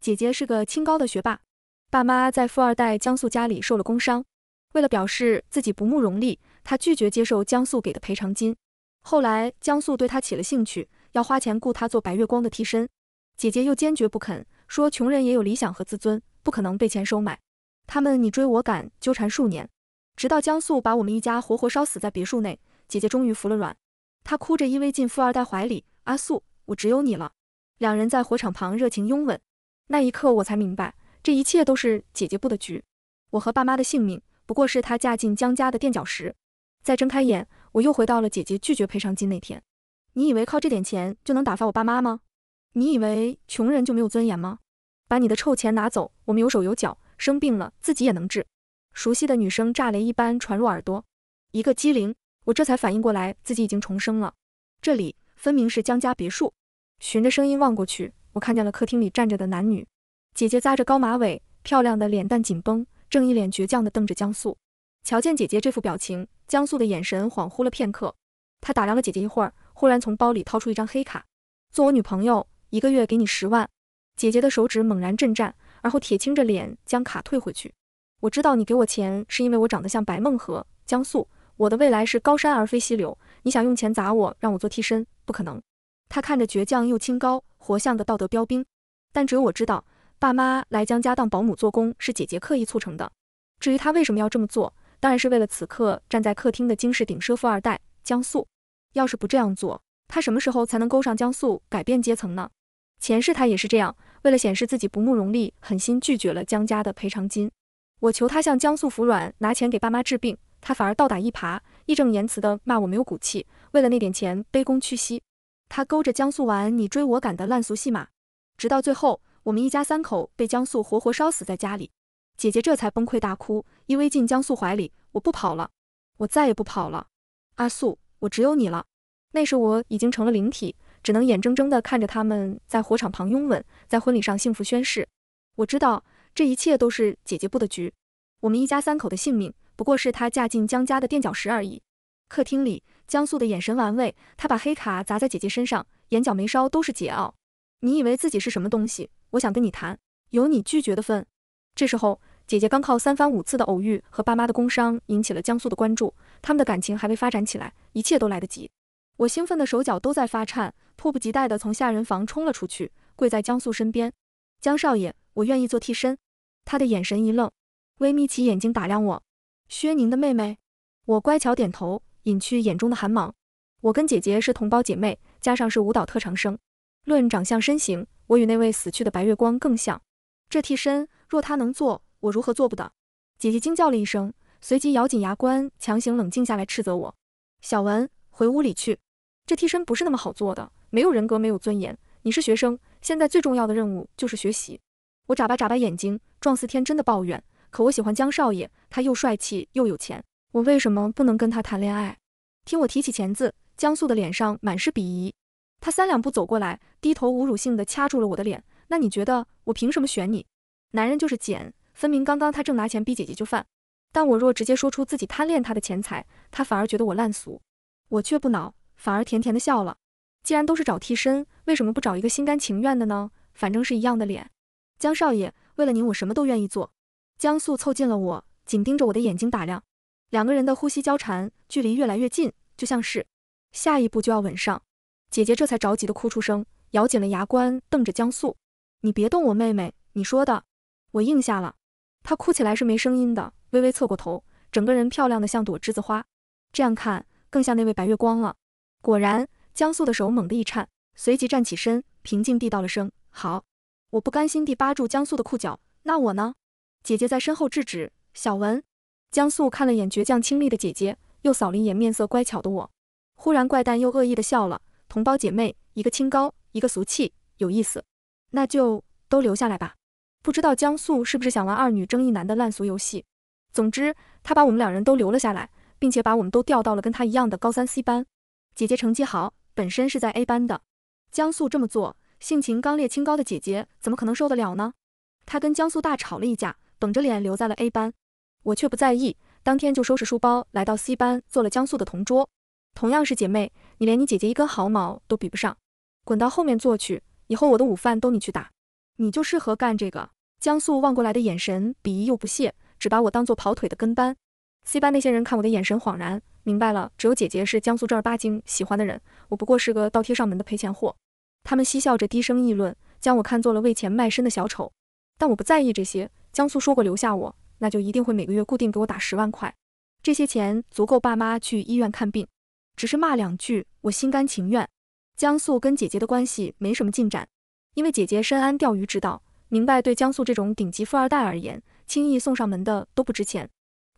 姐姐是个清高的学霸，爸妈在富二代江素家里受了工伤，为了表示自己不慕荣利，她拒绝接受江素给的赔偿金。后来江素对她起了兴趣，要花钱雇她做白月光的替身，姐姐又坚决不肯，说穷人也有理想和自尊，不可能被钱收买。他们你追我赶，纠缠数年，直到江素把我们一家活活烧死在别墅内，姐姐终于服了软，她哭着依偎进富二代怀里，阿素，我只有你了。两人在火场旁热情拥吻。那一刻我才明白，这一切都是姐姐布的局。我和爸妈的性命，不过是她嫁进江家的垫脚石。再睁开眼，我又回到了姐姐拒绝赔偿金那天。你以为靠这点钱就能打发我爸妈吗？你以为穷人就没有尊严吗？把你的臭钱拿走，我们有手有脚，生病了自己也能治。熟悉的女声炸雷一般传入耳朵，一个机灵，我这才反应过来，自己已经重生了。这里分明是江家别墅。循着声音望过去。我看见了客厅里站着的男女，姐姐扎着高马尾，漂亮的脸蛋紧绷，正一脸倔强地瞪着江素。瞧见姐姐这副表情，江素的眼神恍惚了片刻。他打量了姐姐一会儿，忽然从包里掏出一张黑卡，做我女朋友，一个月给你十万。姐姐的手指猛然震颤，而后铁青着脸将卡退回去。我知道你给我钱是因为我长得像白梦和江素，我的未来是高山而非溪流，你想用钱砸我让我做替身，不可能。他看着倔强又清高。活像个道德标兵，但只有我知道，爸妈来江家当保姆做工是姐姐刻意促成的。至于她为什么要这么做，当然是为了此刻站在客厅的京市顶奢富二代江素。要是不这样做，她什么时候才能勾上江素，改变阶层呢？前世她也是这样，为了显示自己不慕荣利，狠心拒绝了江家的赔偿金。我求她向江素服软，拿钱给爸妈治病，她反而倒打一耙，义正言辞地骂我没有骨气，为了那点钱卑躬屈膝。他勾着江素玩你追我赶的烂俗戏码，直到最后，我们一家三口被江素活活烧死在家里，姐姐这才崩溃大哭，依偎进江素怀里。我不跑了，我再也不跑了，阿素，我只有你了。那时我已经成了灵体，只能眼睁睁地看着他们在火场旁拥吻，在婚礼上幸福宣誓。我知道这一切都是姐姐布的局，我们一家三口的性命不过是他嫁进江家的垫脚石而已。客厅里。江素的眼神玩味，他把黑卡砸在姐姐身上，眼角眉梢都是桀骜。你以为自己是什么东西？我想跟你谈，有你拒绝的份。这时候，姐姐刚靠三番五次的偶遇和爸妈的工伤引起了江素的关注，他们的感情还未发展起来，一切都来得及。我兴奋的手脚都在发颤，迫不及待地从下人房冲了出去，跪在江素身边。江少爷，我愿意做替身。他的眼神一愣，微眯起眼睛打量我。薛宁的妹妹？我乖巧点头。隐去眼中的寒芒，我跟姐姐是同胞姐妹，加上是舞蹈特长生，论长相身形，我与那位死去的白月光更像。这替身若他能做，我如何做不得？姐姐惊叫了一声，随即咬紧牙关，强行冷静下来，斥责我：“小文，回屋里去。这替身不是那么好做的，没有人格，没有尊严。你是学生，现在最重要的任务就是学习。”我眨巴眨巴眼睛，状似天真的抱怨：“可我喜欢江少爷，他又帅气又有钱。”我为什么不能跟他谈恋爱？听我提起钱字，江素的脸上满是鄙夷。他三两步走过来，低头侮辱性的掐住了我的脸。那你觉得我凭什么选你？男人就是贱，分明刚刚他正拿钱逼姐姐就范。但我若直接说出自己贪恋他的钱财，他反而觉得我烂俗。我却不恼，反而甜甜的笑了。既然都是找替身，为什么不找一个心甘情愿的呢？反正是一样的脸。江少爷，为了您，我什么都愿意做。江素凑近了我，紧盯着我的眼睛打量。两个人的呼吸交缠，距离越来越近，就像是下一步就要吻上。姐姐这才着急地哭出声，咬紧了牙关，瞪着江素：“你别动我妹妹！”你说的，我应下了。她哭起来是没声音的，微微侧过头，整个人漂亮的像朵栀子花，这样看更像那位白月光了。果然，江素的手猛地一颤，随即站起身，平静地道了声：“好。”我不甘心地扒住江素的裤脚：“那我呢？”姐姐在身后制止：“小文。”江素看了眼倔强清丽的姐姐，又扫了一眼面色乖巧的我，忽然怪诞又恶意的笑了。同胞姐妹，一个清高，一个俗气，有意思，那就都留下来吧。不知道江素是不是想玩二女争一男的烂俗游戏。总之，他把我们两人都留了下来，并且把我们都调到了跟他一样的高三 C 班。姐姐成绩好，本身是在 A 班的。江素这么做，性情刚烈清高的姐姐怎么可能受得了呢？她跟江素大吵了一架，绷着脸留在了 A 班。我却不在意，当天就收拾书包来到 C 班，做了江苏的同桌。同样是姐妹，你连你姐姐一根毫毛都比不上，滚到后面坐去。以后我的午饭都你去打，你就适合干这个。江苏望过来的眼神鄙夷又不屑，只把我当做跑腿的跟班。C 班那些人看我的眼神恍然明白了，只有姐姐是江苏正儿八经喜欢的人，我不过是个倒贴上门的赔钱货。他们嬉笑着低声议论，将我看作了为钱卖身的小丑。但我不在意这些，江苏说过留下我。那就一定会每个月固定给我打十万块，这些钱足够爸妈去医院看病，只是骂两句我心甘情愿。江素跟姐姐的关系没什么进展，因为姐姐深谙钓鱼之道，明白对江素这种顶级富二代而言，轻易送上门的都不值钱，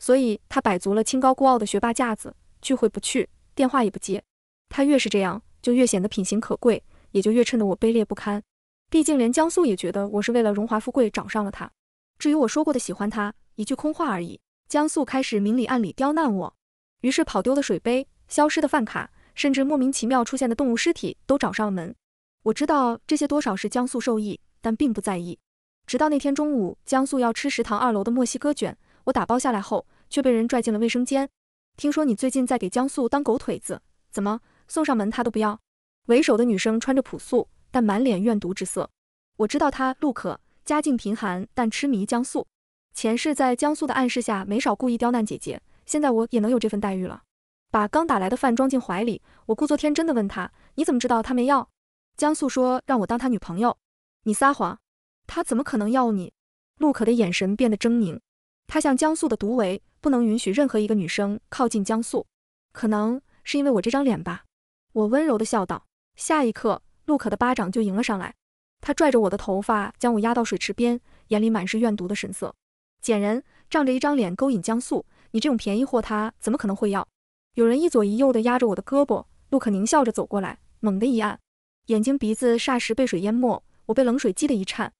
所以她摆足了清高孤傲的学霸架子，聚会不去，电话也不接。她越是这样，就越显得品行可贵，也就越衬得我卑劣不堪。毕竟连江素也觉得我是为了荣华富贵找上了她。至于我说过的喜欢她，一句空话而已。江素开始明里暗里刁难我，于是跑丢的水杯、消失的饭卡，甚至莫名其妙出现的动物尸体都找上了门。我知道这些多少是江素受益，但并不在意。直到那天中午，江素要吃食堂二楼的墨西哥卷，我打包下来后，却被人拽进了卫生间。听说你最近在给江素当狗腿子，怎么送上门他都不要？为首的女生穿着朴素，但满脸怨毒之色。我知道她陆可，家境贫寒，但痴迷江素。前世在江素的暗示下，没少故意刁难姐姐。现在我也能有这份待遇了。把刚打来的饭装进怀里，我故作天真的问他：“你怎么知道他没要？”江素说：“让我当他女朋友。”你撒谎，他怎么可能要你？陆可的眼神变得狰狞，他像江素的独围，不能允许任何一个女生靠近江素。可能是因为我这张脸吧。我温柔的笑道。下一刻，陆可的巴掌就迎了上来，他拽着我的头发，将我压到水池边，眼里满是怨毒的神色。显然仗着一张脸勾引江素，你这种便宜货，他怎么可能会要？有人一左一右的压着我的胳膊，陆可狞笑着走过来，猛地一按，眼睛鼻子霎时被水淹没。我被冷水激得一颤，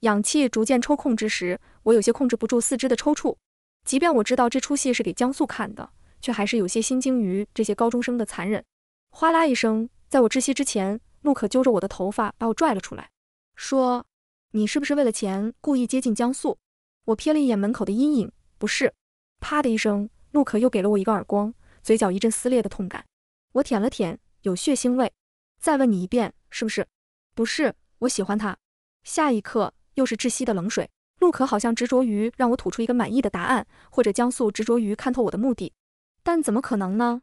氧气逐渐抽空之时，我有些控制不住四肢的抽搐。即便我知道这出戏是给江素看的，却还是有些心惊于这些高中生的残忍。哗啦一声，在我窒息之前，陆可揪着我的头发把我拽了出来，说：“你是不是为了钱故意接近江素？”我瞥了一眼门口的阴影，不是。啪的一声，陆可又给了我一个耳光，嘴角一阵撕裂的痛感。我舔了舔，有血腥味。再问你一遍，是不是？不是，我喜欢他。下一刻，又是窒息的冷水。陆可好像执着于让我吐出一个满意的答案，或者江素执着于看透我的目的。但怎么可能呢？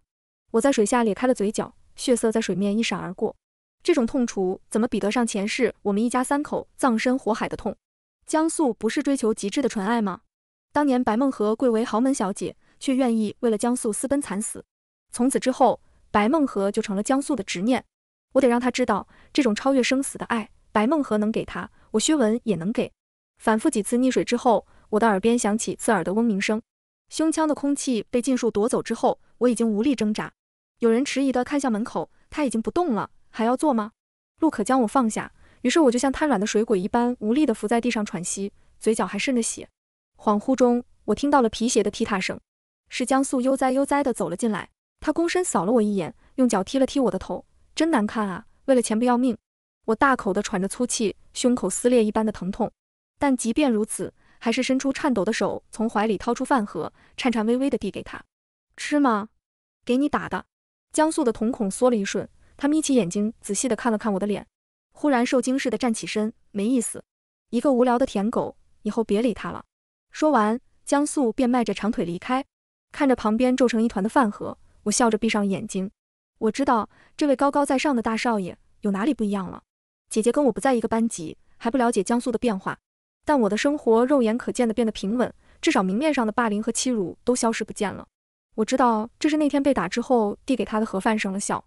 我在水下咧开了嘴角，血色在水面一闪而过。这种痛楚，怎么比得上前世我们一家三口葬身火海的痛？江素不是追求极致的纯爱吗？当年白梦和贵为豪门小姐，却愿意为了江素私奔惨死。从此之后，白梦和就成了江素的执念。我得让他知道，这种超越生死的爱，白梦和能给他，我薛文也能给。反复几次溺水之后，我的耳边响起刺耳的嗡鸣声，胸腔的空气被尽数夺走之后，我已经无力挣扎。有人迟疑地看向门口，他已经不动了，还要做吗？陆可将我放下。于是，我就像瘫软的水鬼一般，无力地伏在地上喘息，嘴角还渗着血。恍惚中，我听到了皮鞋的踢踏声，是江素悠哉悠哉地走了进来。他躬身扫了我一眼，用脚踢了踢我的头，真难看啊！为了钱不要命。我大口地喘着粗气，胸口撕裂一般的疼痛，但即便如此，还是伸出颤抖的手，从怀里掏出饭盒，颤颤巍巍地递给他：“吃吗？给你打的。”江素的瞳孔缩了一瞬，他眯起眼睛，仔细地看了看我的脸。忽然受惊似的站起身，没意思，一个无聊的舔狗，以后别理他了。说完，江素便迈着长腿离开。看着旁边皱成一团的饭盒，我笑着闭上眼睛。我知道这位高高在上的大少爷有哪里不一样了。姐姐跟我不在一个班级，还不了解江素的变化。但我的生活肉眼可见的变得平稳，至少明面上的霸凌和欺辱都消失不见了。我知道这是那天被打之后递给他的盒饭生了效。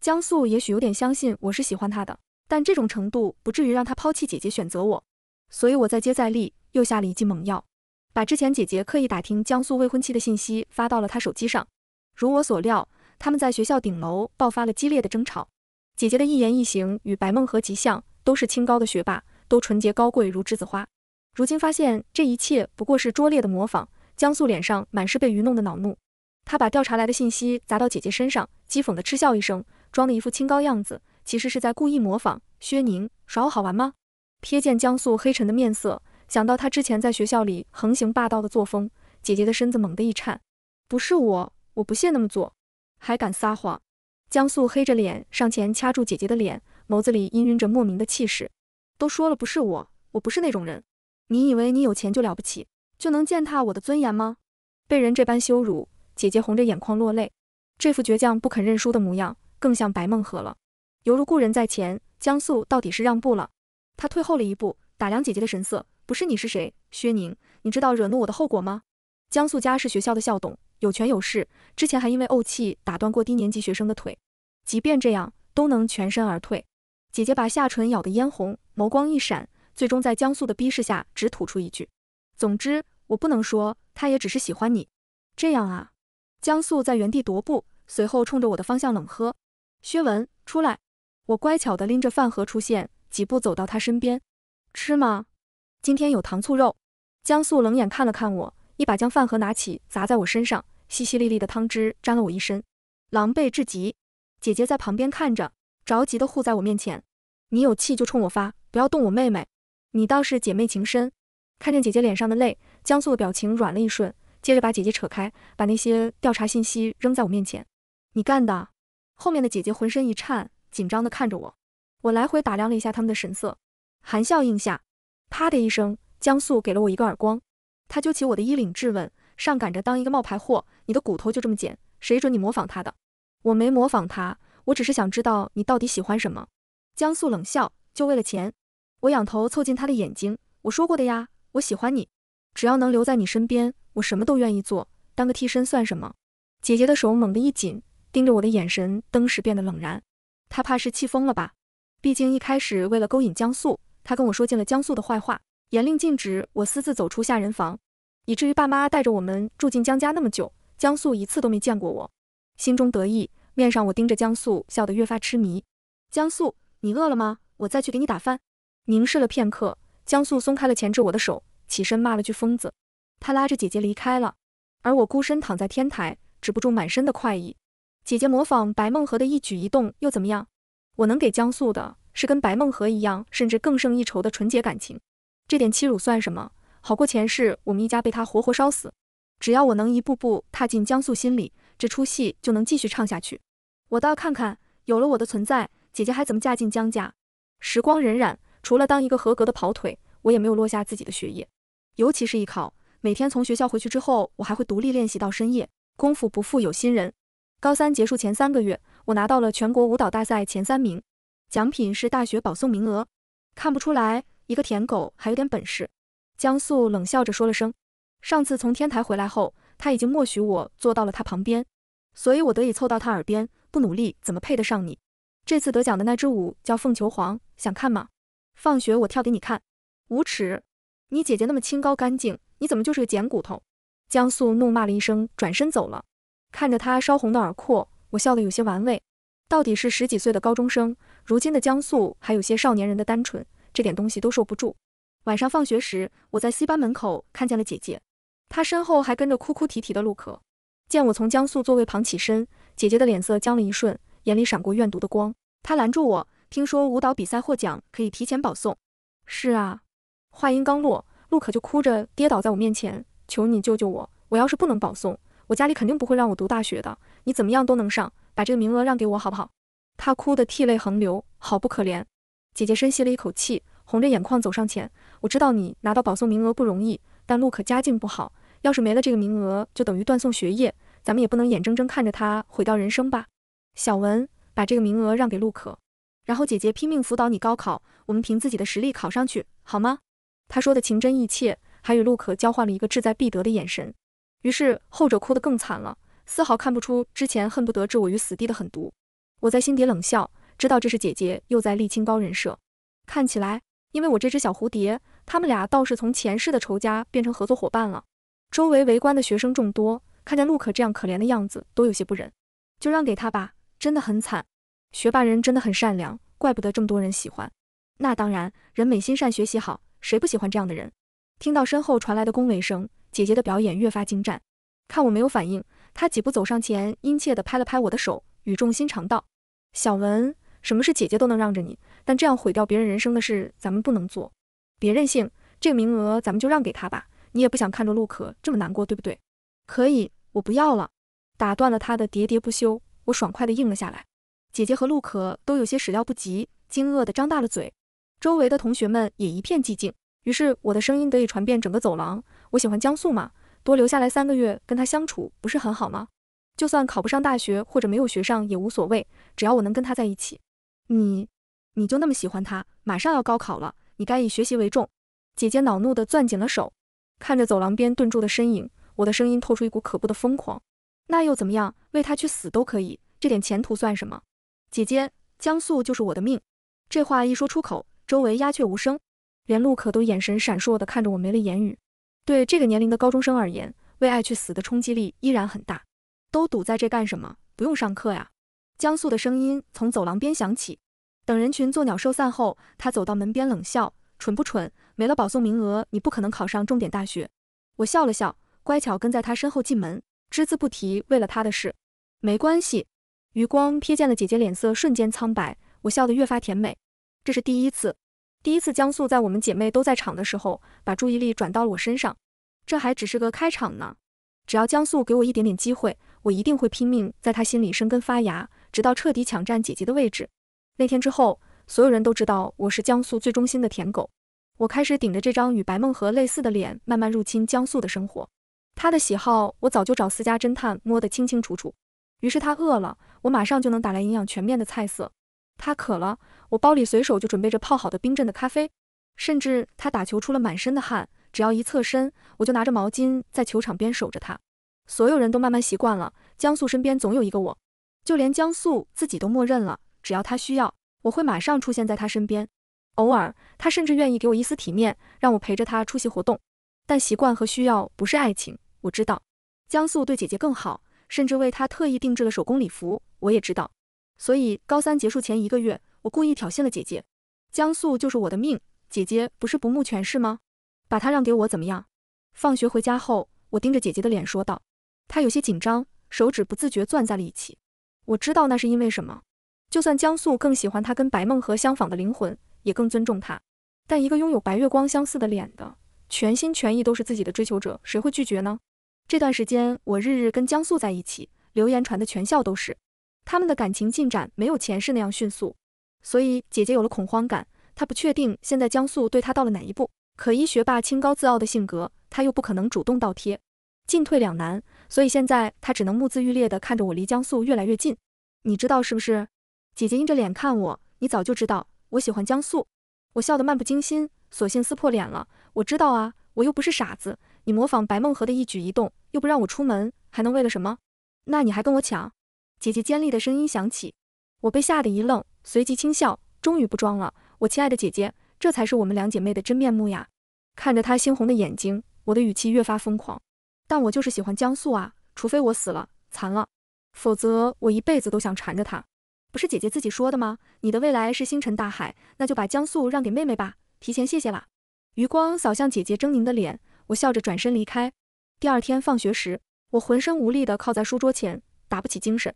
江素也许有点相信我是喜欢他的。但这种程度不至于让他抛弃姐姐选择我，所以我再接再厉，又下了一剂猛药，把之前姐姐刻意打听江苏未婚妻的信息发到了他手机上。如我所料，他们在学校顶楼爆发了激烈的争吵。姐姐的一言一行与白梦和极像，都是清高的学霸，都纯洁高贵如栀子花。如今发现这一切不过是拙劣的模仿，江苏脸上满是被愚弄的恼怒。他把调查来的信息砸到姐姐身上，讥讽的嗤笑一声，装的一副清高样子。其实是在故意模仿薛宁，耍我好玩吗？瞥见江素黑沉的面色，想到她之前在学校里横行霸道的作风，姐姐的身子猛地一颤。不是我，我不屑那么做，还敢撒谎？江素黑着脸上前掐住姐姐的脸，眸子里氤氲着莫名的气势。都说了不是我，我不是那种人。你以为你有钱就了不起，就能践踏我的尊严吗？被人这般羞辱，姐姐红着眼眶落泪，这副倔强不肯认输的模样更像白梦荷了。犹如故人在前，江素到底是让步了，他退后了一步，打量姐姐的神色，不是你是谁？薛宁，你知道惹怒我的后果吗？江素家是学校的校董，有权有势，之前还因为怄气打断过低年级学生的腿，即便这样都能全身而退。姐姐把下唇咬得嫣红，眸光一闪，最终在江素的逼视下，只吐出一句：总之我不能说。他也只是喜欢你。这样啊？江素在原地踱步，随后冲着我的方向冷喝：薛文，出来！我乖巧地拎着饭盒出现，几步走到他身边，吃吗？今天有糖醋肉。江素冷眼看了看我，一把将饭盒拿起砸在我身上，淅淅沥沥的汤汁沾了我一身，狼狈至极。姐姐在旁边看着，着急地护在我面前。你有气就冲我发，不要动我妹妹。你倒是姐妹情深。看见姐姐脸上的泪，江素的表情软了一瞬，接着把姐姐扯开，把那些调查信息扔在我面前。你干的！后面的姐姐浑身一颤。紧张地看着我，我来回打量了一下他们的神色，含笑应下。啪的一声，江素给了我一个耳光，他揪起我的衣领质问：“上赶着当一个冒牌货，你的骨头就这么捡，谁准你模仿他的？”我没模仿他，我只是想知道你到底喜欢什么。江素冷笑：“就为了钱？”我仰头凑近他的眼睛：“我说过的呀，我喜欢你，只要能留在你身边，我什么都愿意做，当个替身算什么？”姐姐的手猛地一紧，盯着我的眼神登时变得冷然。他怕是气疯了吧？毕竟一开始为了勾引江素，他跟我说尽了江素的坏话，严令禁止我私自走出下人房，以至于爸妈带着我们住进江家那么久，江素一次都没见过我。心中得意，面上我盯着江素笑得越发痴迷。江素，你饿了吗？我再去给你打饭。凝视了片刻，江素松开了钳制我的手，起身骂了句疯子。他拉着姐姐离开了，而我孤身躺在天台，止不住满身的快意。姐姐模仿白梦河的一举一动又怎么样？我能给江素的是跟白梦河一样，甚至更胜一筹的纯洁感情。这点欺辱算什么？好过前世我们一家被他活活烧死。只要我能一步步踏进江素心里，这出戏就能继续唱下去。我倒要看看，有了我的存在，姐姐还怎么嫁进江家？时光荏苒，除了当一个合格的跑腿，我也没有落下自己的学业，尤其是艺考，每天从学校回去之后，我还会独立练习到深夜。功夫不负有心人。高三结束前三个月，我拿到了全国舞蹈大赛前三名，奖品是大学保送名额。看不出来，一个舔狗还有点本事。江素冷笑着说了声：“上次从天台回来后，他已经默许我坐到了他旁边，所以我得以凑到他耳边。不努力怎么配得上你？这次得奖的那支舞叫《凤求凰》，想看吗？放学我跳给你看。”无耻！你姐姐那么清高干净，你怎么就是个捡骨头？江素怒骂了一声，转身走了。看着他烧红的耳廓，我笑得有些玩味。到底是十几岁的高中生，如今的江素还有些少年人的单纯，这点东西都受不住。晚上放学时，我在 C 班门口看见了姐姐，她身后还跟着哭哭啼啼的陆可。见我从江素座位旁起身，姐姐的脸色僵了一瞬，眼里闪过怨毒的光。她拦住我，听说舞蹈比赛获奖可以提前保送。是啊，话音刚落，陆可就哭着跌倒在我面前，求你救救我，我要是不能保送。我家里肯定不会让我读大学的，你怎么样都能上，把这个名额让给我好不好？他哭得涕泪横流，好不可怜。姐姐深吸了一口气，红着眼眶走上前。我知道你拿到保送名额不容易，但陆可家境不好，要是没了这个名额，就等于断送学业。咱们也不能眼睁睁看着他毁掉人生吧？小文，把这个名额让给陆可，然后姐姐拼命辅导你高考，我们凭自己的实力考上去，好吗？他说的情真意切，还与陆可交换了一个志在必得的眼神。于是后者哭得更惨了，丝毫看不出之前恨不得置我于死地的狠毒。我在心底冷笑，知道这是姐姐又在立清高人设。看起来，因为我这只小蝴蝶，他们俩倒是从前世的仇家变成合作伙伴了。周围围观的学生众多，看见陆可这样可怜的样子，都有些不忍，就让给他吧，真的很惨。学霸人真的很善良，怪不得这么多人喜欢。那当然，人美心善，学习好，谁不喜欢这样的人？听到身后传来的恭维声。姐姐的表演越发精湛，看我没有反应，她几步走上前，殷切地拍了拍我的手，语重心长道：“小文，什么是姐姐都能让着你，但这样毁掉别人人生的事咱们不能做。别任性，这个名额咱们就让给他吧。你也不想看着陆可这么难过，对不对？”可以，我不要了。打断了他的喋喋不休，我爽快地应了下来。姐姐和陆可都有些始料不及，惊愕地张大了嘴，周围的同学们也一片寂静。于是我的声音得以传遍整个走廊。我喜欢江素嘛，多留下来三个月跟他相处不是很好吗？就算考不上大学或者没有学上也无所谓，只要我能跟他在一起。你，你就那么喜欢他？马上要高考了，你该以学习为重。姐姐恼怒地攥紧了手，看着走廊边顿住的身影，我的声音透出一股可怖的疯狂。那又怎么样？为他去死都可以，这点前途算什么？姐姐，江素就是我的命。这话一说出口，周围鸦雀无声，连陆可都眼神闪烁的看着我，没了言语。对这个年龄的高中生而言，为爱去死的冲击力依然很大。都堵在这干什么？不用上课呀！江素的声音从走廊边响起。等人群作鸟兽散后，他走到门边冷笑：“蠢不蠢？没了保送名额，你不可能考上重点大学。”我笑了笑，乖巧跟在他身后进门，只字不提为了他的事。没关系。余光瞥见了姐姐脸色瞬间苍白，我笑得越发甜美。这是第一次。第一次，江素在我们姐妹都在场的时候，把注意力转到了我身上。这还只是个开场呢，只要江素给我一点点机会，我一定会拼命在她心里生根发芽，直到彻底抢占姐姐的位置。那天之后，所有人都知道我是江素最忠心的舔狗。我开始顶着这张与白梦和类似的脸，慢慢入侵江素的生活。她的喜好，我早就找私家侦探摸得清清楚楚。于是她饿了，我马上就能打来营养全面的菜色。他渴了，我包里随手就准备着泡好的冰镇的咖啡。甚至他打球出了满身的汗，只要一侧身，我就拿着毛巾在球场边守着他。所有人都慢慢习惯了，江素身边总有一个我。就连江素自己都默认了，只要他需要，我会马上出现在他身边。偶尔，他甚至愿意给我一丝体面，让我陪着他出席活动。但习惯和需要不是爱情，我知道。江素对姐姐更好，甚至为她特意定制了手工礼服，我也知道。所以，高三结束前一个月，我故意挑衅了姐姐。江素就是我的命，姐姐不是不慕权势吗？把她让给我怎么样？放学回家后，我盯着姐姐的脸说道。她有些紧张，手指不自觉攥在了一起。我知道那是因为什么。就算江素更喜欢她，跟白梦和相仿的灵魂，也更尊重她。但一个拥有白月光相似的脸的，全心全意都是自己的追求者，谁会拒绝呢？这段时间，我日日跟江素在一起，流言传的全校都是。他们的感情进展没有前世那样迅速，所以姐姐有了恐慌感。她不确定现在江素对她到了哪一步，可依学霸清高自傲的性格，她又不可能主动倒贴，进退两难。所以现在她只能目眦欲裂地看着我离江素越来越近。你知道是不是？姐姐阴着脸看我，你早就知道我喜欢江素。我笑得漫不经心，索性撕破脸了。我知道啊，我又不是傻子。你模仿白梦河的一举一动，又不让我出门，还能为了什么？那你还跟我抢？姐姐尖利的声音响起，我被吓得一愣，随即轻笑。终于不装了，我亲爱的姐姐，这才是我们两姐妹的真面目呀！看着她猩红的眼睛，我的语气越发疯狂。但我就是喜欢江素啊，除非我死了、残了，否则我一辈子都想缠着她。不是姐姐自己说的吗？你的未来是星辰大海，那就把江素让给妹妹吧，提前谢谢啦。余光扫向姐姐狰狞的脸，我笑着转身离开。第二天放学时，我浑身无力地靠在书桌前，打不起精神。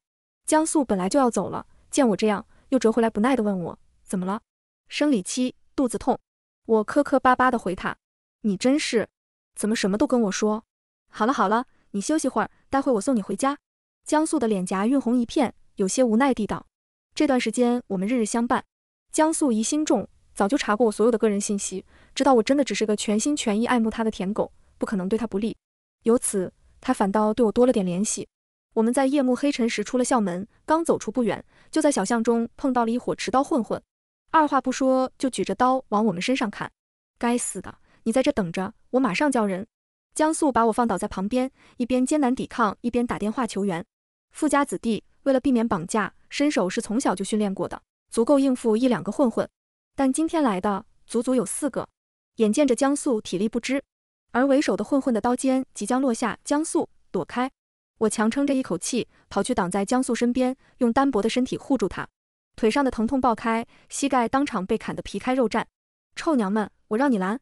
江素本来就要走了，见我这样，又折回来，不耐地问我怎么了。生理期，肚子痛。我磕磕巴巴地回他：“你真是，怎么什么都跟我说？”好了好了，你休息会儿，待会我送你回家。江素的脸颊晕红一片，有些无奈地道：“这段时间我们日日相伴，江素疑心重，早就查过我所有的个人信息，知道我真的只是个全心全意爱慕他的舔狗，不可能对他不利。由此，他反倒对我多了点怜惜。”我们在夜幕黑沉时出了校门，刚走出不远，就在小巷中碰到了一伙持刀混混，二话不说就举着刀往我们身上砍。该死的，你在这等着，我马上叫人。江素把我放倒在旁边，一边艰难抵抗，一边打电话求援。富家子弟为了避免绑架，身手是从小就训练过的，足够应付一两个混混，但今天来的足足有四个。眼见着江素体力不支，而为首的混混的刀尖即将落下，江素躲开。我强撑着一口气，跑去挡在江素身边，用单薄的身体护住他。腿上的疼痛爆开，膝盖当场被砍得皮开肉绽。臭娘们，我让你拦！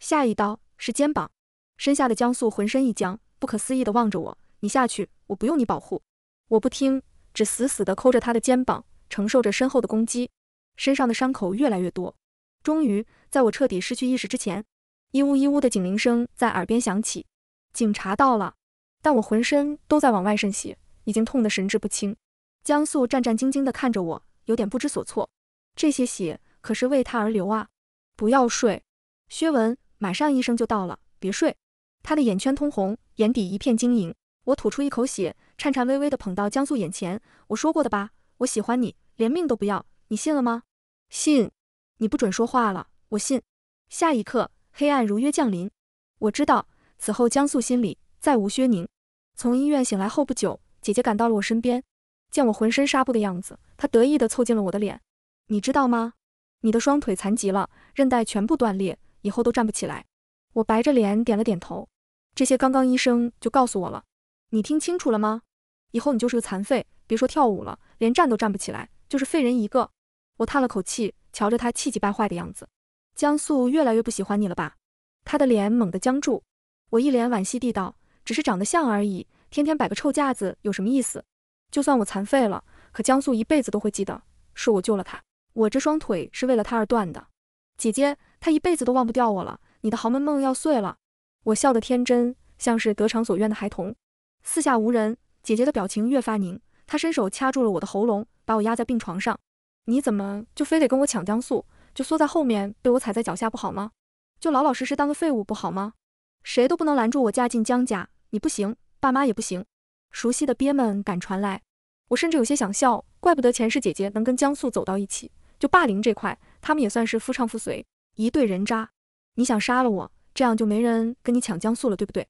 下一刀是肩膀，身下的江素浑身一僵，不可思议地望着我：“你下去，我不用你保护。”我不听，只死死地抠着他的肩膀，承受着身后的攻击，身上的伤口越来越多。终于，在我彻底失去意识之前，一呜一呜的警铃声在耳边响起，警察到了。但我浑身都在往外渗血，已经痛得神志不清。江素战战兢兢地看着我，有点不知所措。这些血可是为他而流啊！不要睡，薛文，马上医生就到了，别睡。他的眼圈通红，眼底一片晶莹。我吐出一口血，颤颤巍巍地捧到江素眼前。我说过的吧，我喜欢你，连命都不要，你信了吗？信！你不准说话了，我信。下一刻，黑暗如约降临。我知道，此后江素心里再无薛宁。从医院醒来后不久，姐姐赶到了我身边，见我浑身纱布的样子，她得意地凑近了我的脸。你知道吗？你的双腿残疾了，韧带全部断裂，以后都站不起来。我白着脸点了点头。这些刚刚医生就告诉我了，你听清楚了吗？以后你就是个残废，别说跳舞了，连站都站不起来，就是废人一个。我叹了口气，瞧着他气急败坏的样子，江素越来越不喜欢你了吧？他的脸猛地僵住，我一脸惋惜地道。只是长得像而已，天天摆个臭架子有什么意思？就算我残废了，可江素一辈子都会记得是我救了他，我这双腿是为了他而断的。姐姐，他一辈子都忘不掉我了，你的豪门梦要碎了。我笑得天真，像是得偿所愿的孩童。四下无人，姐姐的表情越发凝，她伸手掐住了我的喉咙，把我压在病床上。你怎么就非得跟我抢江素？就缩在后面被我踩在脚下不好吗？就老老实实当个废物不好吗？谁都不能拦住我嫁进江家。你不行，爸妈也不行。熟悉的憋闷感传来，我甚至有些想笑。怪不得前世姐姐能跟江素走到一起，就霸凌这块，他们也算是夫唱妇随，一对人渣。你想杀了我，这样就没人跟你抢江素了，对不对？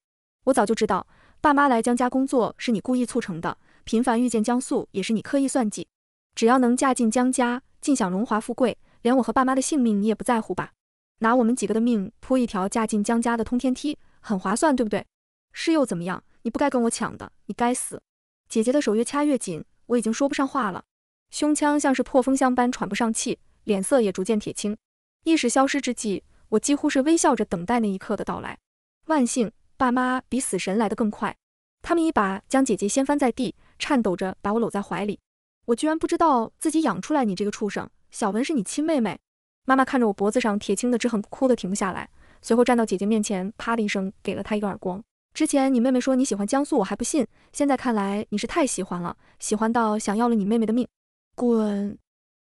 我早就知道，爸妈来江家工作是你故意促成的，频繁遇见江素也是你刻意算计。只要能嫁进江家，尽享荣华富贵，连我和爸妈的性命你也不在乎吧？拿我们几个的命铺一条嫁进江家的通天梯，很划算，对不对？是又怎么样？你不该跟我抢的，你该死！姐姐的手越掐越紧，我已经说不上话了，胸腔像是破风箱般喘不上气，脸色也逐渐铁青。意识消失之际，我几乎是微笑着等待那一刻的到来。万幸，爸妈比死神来的更快，他们一把将姐姐掀翻在地，颤抖着把我搂在怀里。我居然不知道自己养出来你这个畜生！小文是你亲妹妹，妈妈看着我脖子上铁青的，直很哭的停不下来，随后站到姐姐面前，啪的一声给了她一个耳光。之前你妹妹说你喜欢江苏，我还不信。现在看来你是太喜欢了，喜欢到想要了你妹妹的命。滚！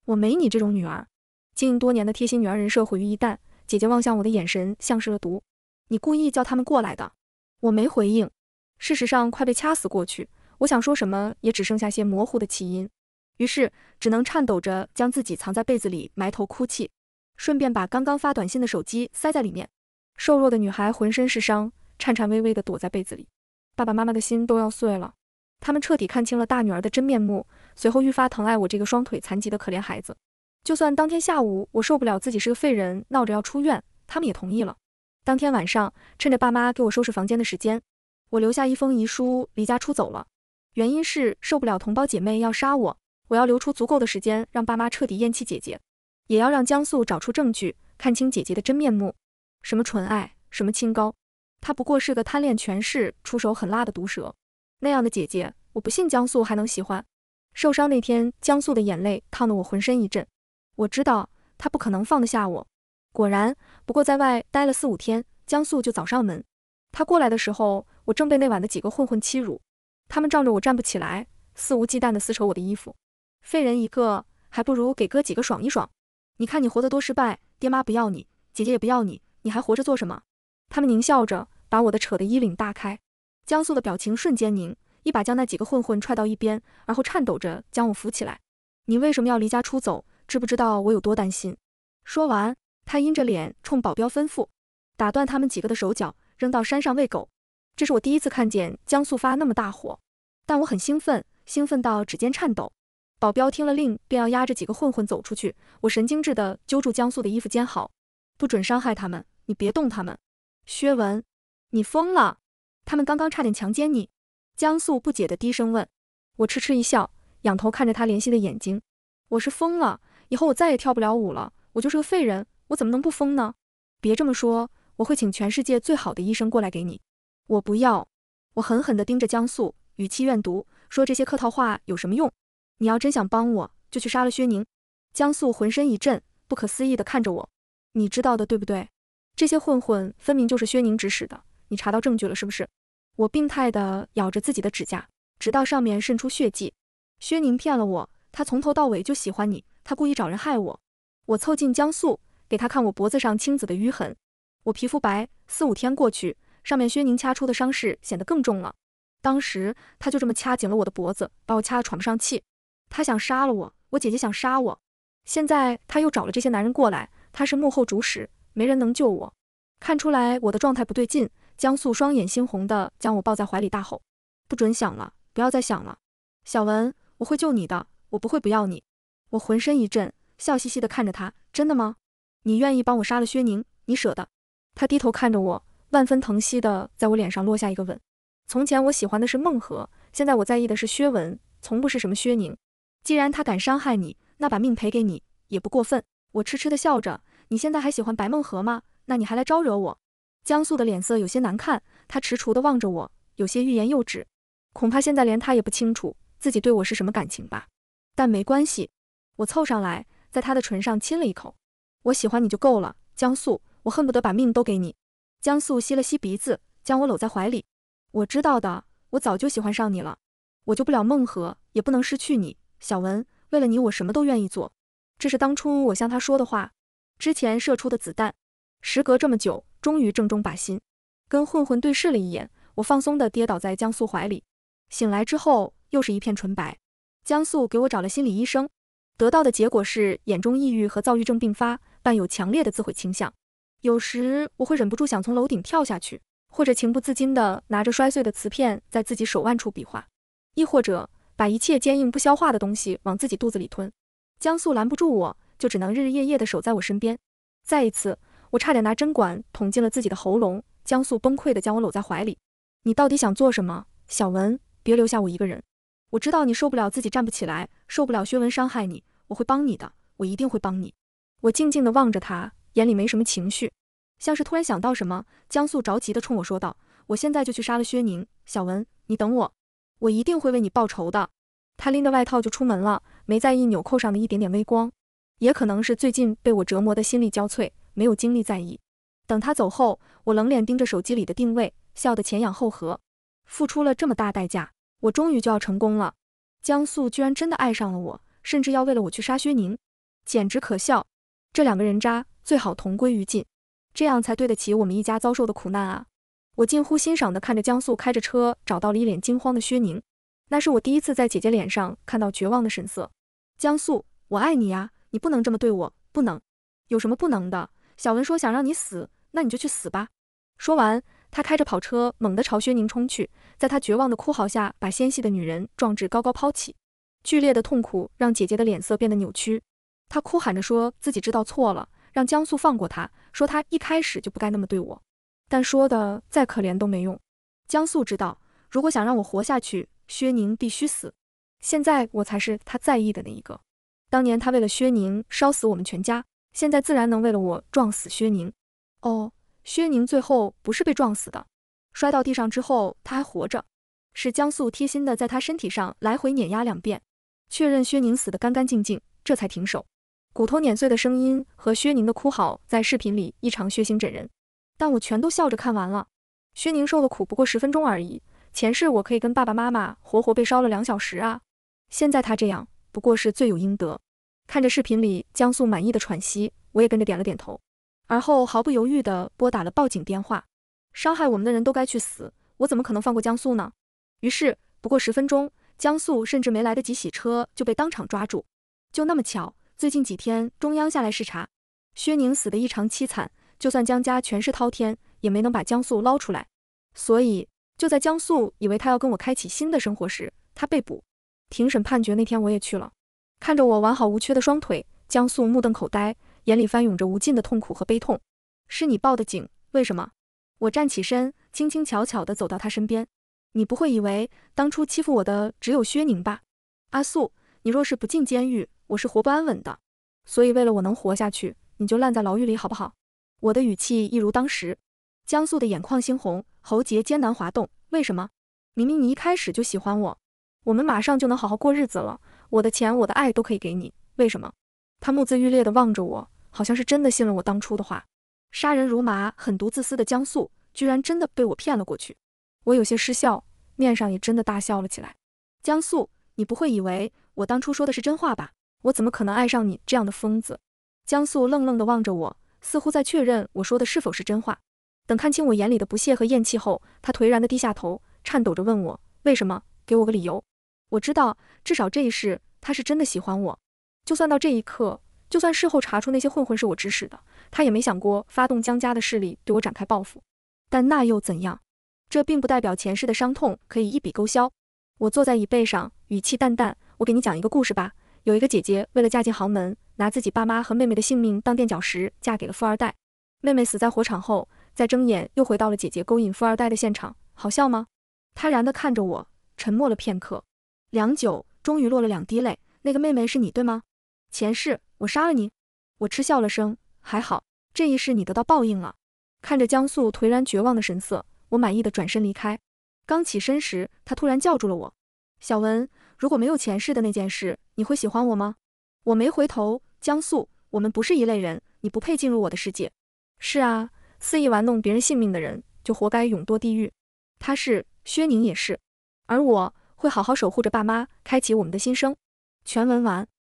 我没你这种女儿。经营多年的贴心女儿人设毁于一旦。姐姐望向我的眼神像是了毒。你故意叫他们过来的。我没回应。事实上快被掐死过去，我想说什么也只剩下些模糊的气音。于是只能颤抖着将自己藏在被子里埋头哭泣，顺便把刚刚发短信的手机塞在里面。瘦弱的女孩浑身是伤。颤颤巍巍地躲在被子里，爸爸妈妈的心都要碎了。他们彻底看清了大女儿的真面目，随后愈发疼爱我这个双腿残疾的可怜孩子。就算当天下午我受不了自己是个废人，闹着要出院，他们也同意了。当天晚上，趁着爸妈给我收拾房间的时间，我留下一封遗书，离家出走了。原因是受不了同胞姐妹要杀我，我要留出足够的时间让爸妈彻底厌弃姐姐，也要让江素找出证据，看清姐姐的真面目。什么纯爱，什么清高。她不过是个贪恋权势、出手狠辣的毒蛇。那样的姐姐，我不信江素还能喜欢。受伤那天，江素的眼泪烫得我浑身一震。我知道他不可能放得下我。果然，不过在外待了四五天，江素就找上门。他过来的时候，我正被那晚的几个混混欺辱。他们仗着我站不起来，肆无忌惮地撕扯我的衣服。废人一个，还不如给哥几个爽一爽。你看你活得多失败，爹妈不要你，姐姐也不要你，你还活着做什么？他们狞笑着，把我的扯的衣领大开。江素的表情瞬间凝，一把将那几个混混踹到一边，而后颤抖着将我扶起来。你为什么要离家出走？知不知道我有多担心？说完，他阴着脸冲保镖吩咐：“打断他们几个的手脚，扔到山上喂狗。”这是我第一次看见江素发那么大火，但我很兴奋，兴奋到指尖颤抖。保镖听了令，便要压着几个混混走出去。我神经质地揪住江素的衣服肩，好，不准伤害他们，你别动他们。薛文，你疯了！他们刚刚差点强奸你。”江素不解地低声问。我嗤嗤一笑，仰头看着他怜惜的眼睛：“我是疯了，以后我再也跳不了舞了，我就是个废人，我怎么能不疯呢？”别这么说，我会请全世界最好的医生过来给你。我不要！我狠狠地盯着江素，语气怨毒，说：“这些客套话有什么用？你要真想帮我，就去杀了薛宁。”江素浑身一震，不可思议地看着我：“你知道的，对不对？”这些混混分明就是薛宁指使的，你查到证据了是不是？我病态的咬着自己的指甲，直到上面渗出血迹。薛宁骗了我，他从头到尾就喜欢你，他故意找人害我。我凑近江素，给他看我脖子上青紫的淤痕。我皮肤白，四五天过去，上面薛宁掐出的伤势显得更重了。当时他就这么掐紧了我的脖子，把我掐得喘不上气。他想杀了我，我姐姐想杀我，现在他又找了这些男人过来，他是幕后主使。没人能救我，看出来我的状态不对劲，江素双眼猩红的将我抱在怀里，大吼：“不准想了，不要再想了。”小文，我会救你的，我不会不要你。我浑身一震，笑嘻嘻的看着他：“真的吗？你愿意帮我杀了薛宁？你舍得？”他低头看着我，万分疼惜的在我脸上落下一个吻。从前我喜欢的是孟和，现在我在意的是薛文，从不是什么薛宁。既然他敢伤害你，那把命赔给你也不过分。我痴痴的笑着。你现在还喜欢白梦河吗？那你还来招惹我？江素的脸色有些难看，他迟蹰的望着我，有些欲言又止。恐怕现在连他也不清楚自己对我是什么感情吧。但没关系，我凑上来，在他的唇上亲了一口。我喜欢你就够了，江素，我恨不得把命都给你。江素吸了吸鼻子，将我搂在怀里。我知道的，我早就喜欢上你了。我救不了梦河，也不能失去你，小文，为了你我什么都愿意做。这是当初我向他说的话。之前射出的子弹，时隔这么久，终于正中靶心。跟混混对视了一眼，我放松地跌倒在江素怀里。醒来之后，又是一片纯白。江素给我找了心理医生，得到的结果是眼中抑郁和躁郁症并发，伴有强烈的自毁倾向。有时我会忍不住想从楼顶跳下去，或者情不自禁地拿着摔碎的瓷片在自己手腕处比划，亦或者把一切坚硬不消化的东西往自己肚子里吞。江素拦不住我。就只能日日夜夜的守在我身边。再一次，我差点拿针管捅进了自己的喉咙。江素崩溃的将我搂在怀里，你到底想做什么？小文，别留下我一个人。我知道你受不了，自己站不起来，受不了薛文伤害你。我会帮你的，我一定会帮你。我静静的望着他，眼里没什么情绪，像是突然想到什么，江素着急的冲我说道：“我现在就去杀了薛宁，小文，你等我，我一定会为你报仇的。”他拎着外套就出门了，没在意纽扣上的一点点微光。也可能是最近被我折磨的心力交瘁，没有精力在意。等他走后，我冷脸盯着手机里的定位，笑得前仰后合。付出了这么大代价，我终于就要成功了。江素居然真的爱上了我，甚至要为了我去杀薛宁，简直可笑。这两个人渣，最好同归于尽，这样才对得起我们一家遭受的苦难啊！我近乎欣赏地看着江素开着车找到了一脸惊慌的薛宁，那是我第一次在姐姐脸上看到绝望的神色。江素，我爱你呀！你不能这么对我，不能，有什么不能的？小文说想让你死，那你就去死吧。说完，他开着跑车猛地朝薛宁冲去，在他绝望的哭嚎下，把纤细的女人壮志高高抛起。剧烈的痛苦让姐姐的脸色变得扭曲，她哭喊着说自己知道错了，让江素放过他，说他一开始就不该那么对我。但说的再可怜都没用。江素知道，如果想让我活下去，薛宁必须死。现在我才是他在意的那一个。当年他为了薛宁烧死我们全家，现在自然能为了我撞死薛宁。哦，薛宁最后不是被撞死的，摔到地上之后他还活着，是江素贴心的在他身体上来回碾压两遍，确认薛宁死得干干净净，这才停手。骨头碾碎的声音和薛宁的哭嚎在视频里异常血腥，整人，但我全都笑着看完了。薛宁受了苦不过十分钟而已，前世我可以跟爸爸妈妈活活被烧了两小时啊，现在他这样。不过是罪有应得。看着视频里江素满意的喘息，我也跟着点了点头，而后毫不犹豫地拨打了报警电话。伤害我们的人都该去死，我怎么可能放过江素呢？于是，不过十分钟，江素甚至没来得及洗车就被当场抓住。就那么巧，最近几天中央下来视察，薛宁死得异常凄惨，就算江家权势滔天，也没能把江素捞出来。所以，就在江素以为他要跟我开启新的生活时，他被捕。庭审判决那天，我也去了，看着我完好无缺的双腿，江素目瞪口呆，眼里翻涌着无尽的痛苦和悲痛。是你报的警，为什么？我站起身，轻轻巧巧地走到他身边。你不会以为当初欺负我的只有薛宁吧？阿素，你若是不进监狱，我是活不安稳的。所以为了我能活下去，你就烂在牢狱里好不好？我的语气一如当时。江素的眼眶猩红，喉结艰难滑动。为什么？明明你一开始就喜欢我。我们马上就能好好过日子了，我的钱，我的爱都可以给你。为什么？他目眦欲裂的望着我，好像是真的信了我当初的话。杀人如麻、狠毒自私的江素，居然真的被我骗了过去。我有些失笑，面上也真的大笑了起来。江素，你不会以为我当初说的是真话吧？我怎么可能爱上你这样的疯子？江素愣愣的望着我，似乎在确认我说的是否是真话。等看清我眼里的不屑和厌弃后，他颓然的低下头，颤抖着问我，为什么？给我个理由。我知道，至少这一世他是真的喜欢我。就算到这一刻，就算事后查出那些混混是我指使的，他也没想过发动江家的势力对我展开报复。但那又怎样？这并不代表前世的伤痛可以一笔勾销。我坐在椅背上，语气淡淡：“我给你讲一个故事吧。有一个姐姐为了嫁进豪门，拿自己爸妈和妹妹的性命当垫脚石，嫁给了富二代。妹妹死在火场后，再睁眼又回到了姐姐勾引富二代的现场。好笑吗？”他然地看着我，沉默了片刻。良久，终于落了两滴泪。那个妹妹是你对吗？前世我杀了你，我嗤笑了声。还好这一世你得到报应了。看着江素颓然绝望的神色，我满意的转身离开。刚起身时，他突然叫住了我：“小文，如果没有前世的那件事，你会喜欢我吗？”我没回头。江素，我们不是一类人，你不配进入我的世界。是啊，肆意玩弄别人性命的人，就活该永堕地狱。他是，薛宁也是，而我。会好好守护着爸妈，开启我们的新生。全文完。